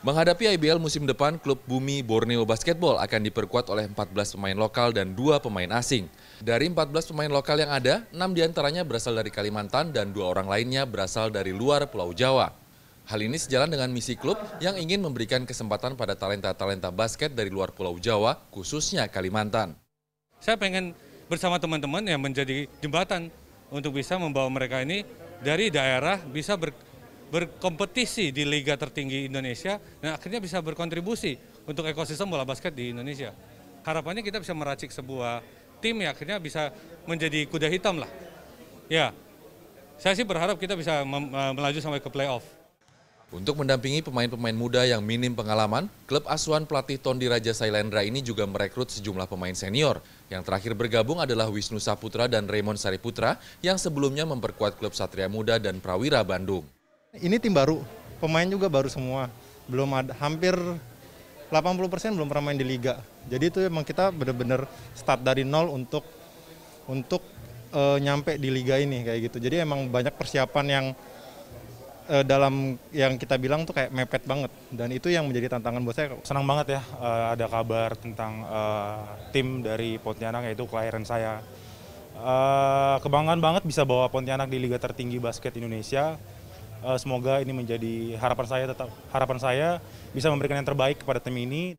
Menghadapi IBL musim depan, klub Bumi Borneo Basketball akan diperkuat oleh 14 pemain lokal dan 2 pemain asing. Dari 14 pemain lokal yang ada, 6 diantaranya berasal dari Kalimantan dan dua orang lainnya berasal dari luar Pulau Jawa. Hal ini sejalan dengan misi klub yang ingin memberikan kesempatan pada talenta-talenta basket dari luar Pulau Jawa, khususnya Kalimantan. Saya pengen bersama teman-teman yang menjadi jembatan untuk bisa membawa mereka ini dari daerah bisa ber, berkompetisi di liga tertinggi Indonesia dan akhirnya bisa berkontribusi untuk ekosistem bola basket di Indonesia. Harapannya kita bisa meracik sebuah tim yang akhirnya bisa menjadi kuda hitam lah. Ya, saya sih berharap kita bisa eh, melaju sampai ke playoff. Untuk mendampingi pemain-pemain muda yang minim pengalaman, klub asuhan pelatih Tondi Raja Sailendra ini juga merekrut sejumlah pemain senior. Yang terakhir bergabung adalah Wisnu Saputra dan Raymond Sariputra yang sebelumnya memperkuat klub Satria Muda dan Prawira Bandung. Ini tim baru, pemain juga baru semua. Belum ada hampir 80% belum pernah main di liga. Jadi itu emang kita benar benar start dari nol untuk untuk uh, nyampe di liga ini kayak gitu. Jadi emang banyak persiapan yang uh, dalam yang kita bilang tuh kayak mepet banget dan itu yang menjadi tantangan buat saya. Senang banget ya uh, ada kabar tentang tim dari Pontianak yaitu kelahiran saya. kebanggaan banget bisa bawa Pontianak di liga tertinggi basket Indonesia uh, semoga ini menjadi harapan saya tetap harapan saya bisa memberikan yang terbaik kepada tim ini.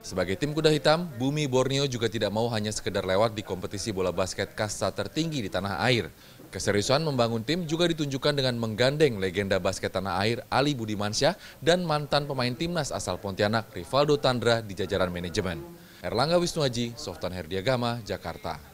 Sebagai tim kuda hitam, Bumi Borneo juga tidak mau hanya sekedar lewat di kompetisi bola basket kasta tertinggi di tanah air. Keseriusan membangun tim juga ditunjukkan dengan menggandeng legenda basket tanah air Ali Budimansyah dan mantan pemain timnas asal Pontianak Rivaldo Tandra di jajaran manajemen. Erlangga Wisnuaji, Softan Herdiagama, Jakarta.